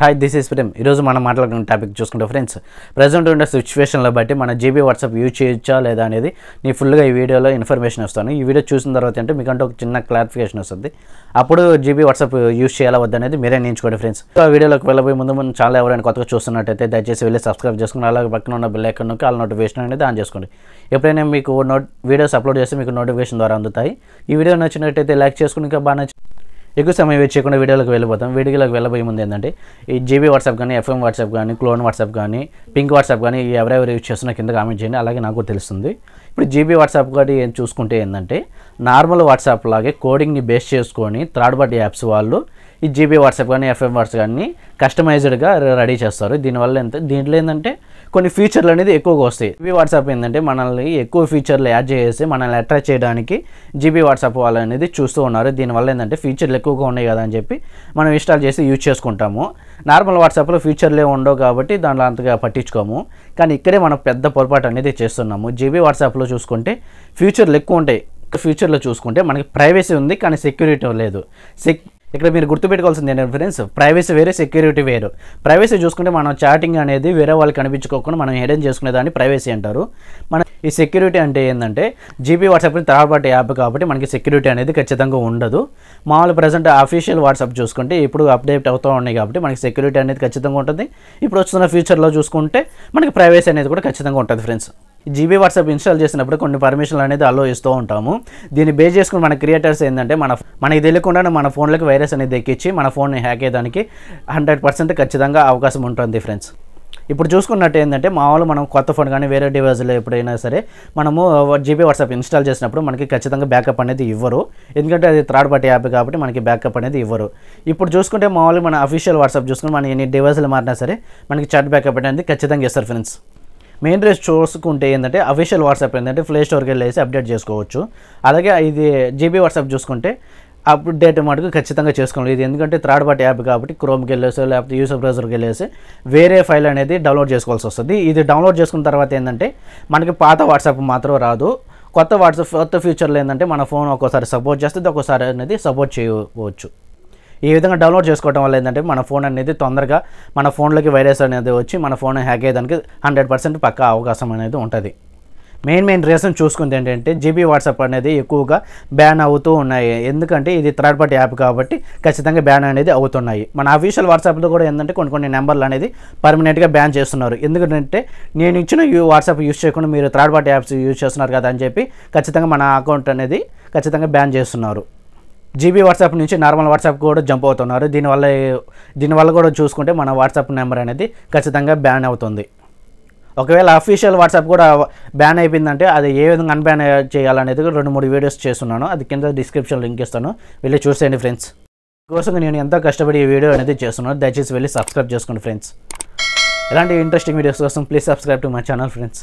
hi this is Prem ఈరోజు మనం మాట్లాడుకున్న టాపిక్ చూసుకుంటే ఫ్రెండ్స్ ప్రజెంట్ ఉండే సిచ్యువేషన్లో బట్టి మన జీబీ వాట్సాప్ యూజ్ చేయొచ్చా లేదా అనేది నేను ఫుల్గా ఈ వీడియోలో ఇన్ఫర్మేషన్ ఇస్తాను ఈ వీడియో చూసిన తర్వాత అంటే మీకంటే ఒక చిన్న క్లారిఫికేషన్ వస్తుంది అప్పుడు జీబీ వాట్సాప్ యూజ్ చేయాలా వద్దనేది మీరే నేర్చుకోండి ఫ్రెండ్స్ ఆ వీడియోలోకి వెళ్ళబోయే ముందు మనం చాలా ఎవరైనా కొత్తగా చూస్తున్నట్టయితే దయచేసి వెళ్ళి సబ్స్క్రైబ్ చేసుకుని అలాగే పక్కన ఉన్న ఎక్కడ ఐకన్ వాళ్ళ నోటిఫికేషన్ అనేది ఆన్ చేసుకోండి ఎప్పుడైనా మీకు నోట్ వీడియోస్ అప్లోడ్ చేస్తే మీకు నోటిఫికేషన్ ద్వారా అందుతాయి ఈ వీడియో నచ్చినట్టయితే లైక్ చేసుకుని ఇంకా బాగా ఎక్కువ సమయం వేచేయకుండా వీడియోలకు వెళ్ళిపోతాం వీడియోలకు వెళ్ళబోయే ముందు ఏంటంటే ఈ జీబీ వాట్సాప్ కానీ ఎఫ్ఎం వాట్సాప్ కానీ క్లోన్ వాట్సాప్ కానీ పింక్ వాట్సాప్ కానీ ఎవరెవరు యూజ్ చేస్తున్నా కింద కామెంట్ చేయండి అలాగే నాకు తెలుస్తుంది ఇప్పుడు జీబీ వాట్సాప్ కానీ ఏం చూసుకుంటే ఏంటంటే నార్మల్ వాట్సాప్ లాగే కోడింగ్ని బేస్ చేసుకొని థర్డ్ పార్టీ యాప్స్ వాళ్ళు ఈ జీబీ వాట్సాప్ కానీ ఎఫ్ఎం వాట్సాప్ కానీ కస్టమైజ్డ్గా రెడీ చేస్తారు దీనివల్ల ఎంత దీంట్లో ఏంటంటే కొన్ని ఫీచర్లు అనేది ఎక్కువగా వస్తాయి జీబీ వాట్సాప్ ఏంటంటే మనల్ని ఎక్కువ ఫీచర్లు యాడ్ చేసి మనల్ని అట్రాక్ట్ చేయడానికి జీబీ వాట్సాప్ వాళ్ళు అనేది చూస్తూ ఉన్నారు దీనివల్ల ఏంటంటే ఫీచర్లు ఎక్కువగా ఉన్నాయి కదా అని చెప్పి మనం ఇన్స్టాల్ చేసి యూజ్ చేసుకుంటాము నార్మల్ వాట్సాప్లో ఫీచర్లే ఉండవు కాబట్టి దాంట్లో అంతగా పట్టించుకోము కానీ ఇక్కడే మనం పెద్ద పొరపాటు అనేది చేస్తున్నాము జీబీ వాట్సాప్లో చూసుకుంటే ఫ్యూచర్లు ఎక్కువ ఉంటాయి ఫ్యూచర్లో చూసుకుంటే మనకి ప్రైవసీ ఉంది కానీ సెక్యూరిటీ లేదు సెక్ ఇక్కడ మీరు గుర్తుపెట్టుకోవాల్సింది ఏంటంటే ఫ్రెండ్స్ ప్రైవసీ వేరే సెక్యూరిటీ వేరు ప్రైవసీ చూసుకుంటే మనం చాటింగ్ అనేది వేరే వాళ్ళు కనిపించుకోకుండా మనం హెడెన్ చేసుకునే దాన్ని ప్రైవసీ అంటారు మన ఈ సెక్యూరిటీ అంటే ఏంటంటే జీపీ వాట్సాప్ తర్వాత యాప్ కాబట్టి మనకి సెక్యూరిటీ అనేది ఖచ్చితంగా ఉండదు మామూలు ప్రజెంట్ అఫీషియల్ వాట్సాప్ చూసుకుంటే ఇప్పుడు అప్డేట్ అవుతూ ఉన్నాయి కాబట్టి మనకి సెక్యూరిటీ అనేది ఖచ్చితంగా ఉంటుంది ఇప్పుడు వస్తున్న ఫ్యూచర్లో చూసుకుంటే మనకి ప్రైవసీ అనేది కూడా ఖచ్చితంగా ఉంటుంది ఫ్రెండ్స్ జీబీ వాట్సాప్ ఇన్స్టాల్ చేసినప్పుడు కొన్ని పర్మిషన్లు అనేది అలో ఇస్తూ ఉంటాము దీన్ని బేస్ చేసుకుని మన క్రియేటర్స్ ఏంటంటే మన మనకి తెలియకుండా మన ఫోన్లకు వైరస్ అనేది ఎక్కించి మన ఫోన్ని హ్యాక్ అయ్యేదానికి హండ్రెడ్ పర్సెంట్ ఖచ్చితంగా అవకాశం ఉంటుంది ఫ్రెండ్స్ ఇప్పుడు చూసుకున్నట్టు ఏంటంటే మామూలు మనం కొత్త ఫోన్ కానీ వేరే డివైజ్లు ఎప్పుడైనా సరే మనము జీబీ వాట్సాప్ ఇన్స్టాల్ చేసినప్పుడు మనకి ఖచ్చితంగా బ్యాకప్ అనేది ఇవ్వరు ఎందుకంటే అది థర్డ్ పార్టీ యాప్ కాబట్టి మనకి బ్యాకప్ అనేది ఇవ్వరు ఇప్పుడు చూసుకుంటే మామూలు మన అఫీషియల్ వాట్సాప్ చూసుకుని మన ఎన్ని డివైజ్లు మారినా సరే మనకి చాట్ బ్యాకప్ అనేది ఖచ్చితంగా ఇస్తారు ఫ్రెండ్స్ మెయిన్ రేస్ చూసుకుంటే ఏంటంటే అఫీషియల్ వాట్సాప్ ఏంటంటే ప్లే స్టోర్కి వెళ్ళేసి అప్డేట్ చేసుకోవచ్చు అలాగే ఇది జీబీ వాట్సాప్ చూసుకుంటే అప్డేట్ మటుకు ఖచ్చితంగా చేసుకోవాలి ఇది ఎందుకంటే థర్డ్ పార్టీ యాప్ కాబట్టి క్రోమ్కి వెళ్ళేసి లేకపోతే యూసర్ బ్రౌజర్కి వెళ్ళేసి వేరే ఫైల్ అనేది డౌన్లోడ్ చేసుకోవాల్సి వస్తుంది ఇది డౌన్లోడ్ చేసుకున్న తర్వాత ఏంటంటే మనకి పాత వాట్సాప్ మాత్రం రాదు కొత్త వాట్సాప్ కొత్త ఫ్యూచర్లో ఏంటంటే మన ఫోన్ ఒక్కోసారి సపోర్ట్ చేస్తుంది ఒక్కోసారి అనేది సపోర్ట్ చేయవచ్చు ఈ విధంగా డౌన్లోడ్ చేసుకోవడం వల్ల ఏంటంటే మన ఫోన్ అనేది తొందరగా మన ఫోన్లోకి వైరస్ అనేది వచ్చి మన ఫోన్ హ్యాక్ అయ్యేదానికి హండ్రెడ్ పర్సెంట్ పక్కా అవకాశం అనేది ఉంటుంది మెయిన్ మెయిన్ రీజన్ చూసుకుంది ఏంటంటే జీబీ వాట్సాప్ అనేది ఎక్కువగా బ్యాన్ అవుతూ ఉన్నాయి ఎందుకంటే ఇది థర్డ్ పార్టీ యాప్ కాబట్టి ఖచ్చితంగా బ్యాన్ అనేది అవుతున్నాయి మన అఫీషియల్ వాట్సాప్లో కూడా ఏంటంటే కొన్ని కొన్ని నెంబర్లు అనేది పర్మనెంట్గా బ్యాన్ చేస్తున్నారు ఎందుకంటే నేను ఇచ్చిన వాట్సాప్ యూజ్ చేయకుండా మీరు థర్డ్ పార్టీ యాప్స్ యూజ్ చేస్తున్నారు కదా అని చెప్పి ఖచ్చితంగా మన అకౌంట్ అనేది ఖచ్చితంగా బ్యాన్ చేస్తున్నారు జీబీ వాట్సాప్ నుంచి నార్మల్ వాట్సాప్ కూడా జంప్ అవుతున్నారు దీనివల్ల దీనివల్ల కూడా చూసుకుంటే మన వాట్సాప్ నెంబర్ అనేది ఖచ్చితంగా బ్యాన్ అవుతుంది ఒకవేళ అఫీషియల్ వాట్సాప్ కూడా బ్యాన్ అయిపోయిందంటే అది ఏ విధంగా అన్బ్యాన్ చేయాలనేది రెండు మూడు వీడియోస్ చేస్తున్నాను అది కింద డిస్క్రిప్షన్ లింక్ ఇస్తాను వెళ్ళి చూసేయండి ఫ్రెండ్స్ కోసం నేను ఎంతో కష్టపడి ఈ వీడియో అనేది చేస్తున్నాను దయచేసి వెళ్ళి సబ్స్క్రైబ్ చేసుకోండి ఫ్రెండ్స్ ఇలాంటి ఇంట్రెస్టింగ్ వీడియోస్ కోసం please subscribe to my channel friends